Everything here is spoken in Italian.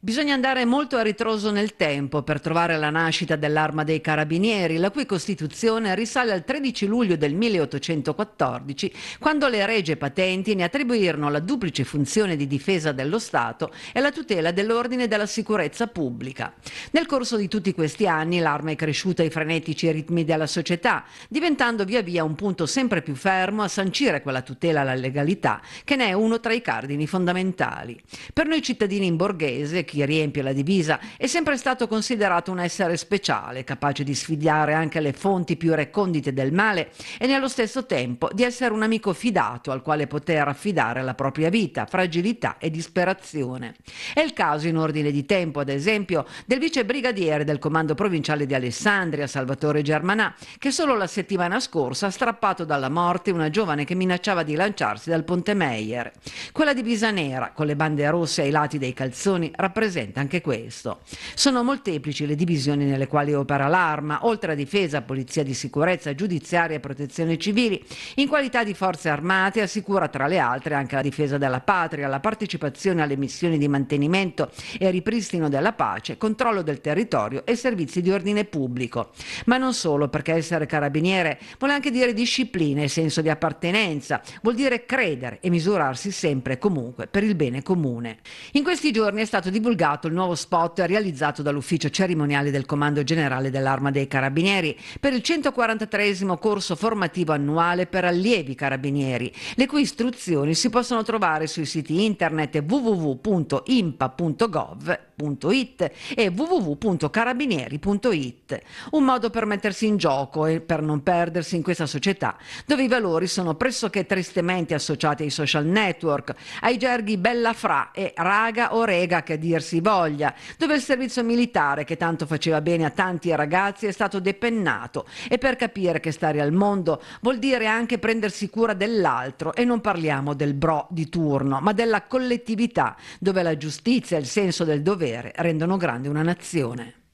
Bisogna andare molto a ritroso nel tempo per trovare la nascita dell'Arma dei Carabinieri, la cui costituzione risale al 13 luglio del 1814, quando le regie patenti ne attribuirono la duplice funzione di difesa dello Stato e la tutela dell'ordine e della sicurezza pubblica. Nel corso di tutti questi anni l'arma è cresciuta ai frenetici ritmi della società, diventando via via un punto sempre più fermo a sancire quella tutela alla legalità, che ne è uno tra i cardini fondamentali. Per noi cittadini in borghese, chi riempie la divisa, è sempre stato considerato un essere speciale, capace di sfidiare anche le fonti più recondite del male e nello stesso tempo di essere un amico fidato al quale poter affidare la propria vita, fragilità e disperazione. È il caso in ordine di tempo, ad esempio, del vice brigadiere del comando provinciale di Alessandria, Salvatore Germanà, che solo la settimana scorsa ha strappato dalla morte una giovane che minacciava di lanciarsi dal ponte Meyer. Quella divisa nera, con le bande rosse ai lati dei calzoni, rappresenta rappresenta anche questo. Sono molteplici le divisioni nelle quali opera l'arma, oltre a difesa, polizia di sicurezza, giudiziaria e protezione civili, in qualità di forze armate assicura tra le altre anche la difesa della patria, la partecipazione alle missioni di mantenimento e ripristino della pace, controllo del territorio e servizi di ordine pubblico. Ma non solo, perché essere carabiniere vuole anche dire disciplina e senso di appartenenza, vuol dire credere e misurarsi sempre e comunque per il bene comune. In questi giorni è stato divulgato divulgato il nuovo spot realizzato dall'ufficio cerimoniale del Comando Generale dell'Arma dei Carabinieri per il 143 corso formativo annuale per allievi carabinieri, le cui istruzioni si possono trovare sui siti internet www.impa.gov.it e www.carabinieri.it. Un modo per mettersi in gioco e per non perdersi in questa società, dove i valori sono pressoché tristemente associati ai social network, ai gerghi bella fra e raga o rega che dire dir voglia, dove il servizio militare, che tanto faceva bene a tanti ragazzi, è stato depennato e per capire che stare al mondo vuol dire anche prendersi cura dell'altro e non parliamo del bro di turno, ma della collettività, dove la giustizia e il senso del dovere rendono grande una nazione.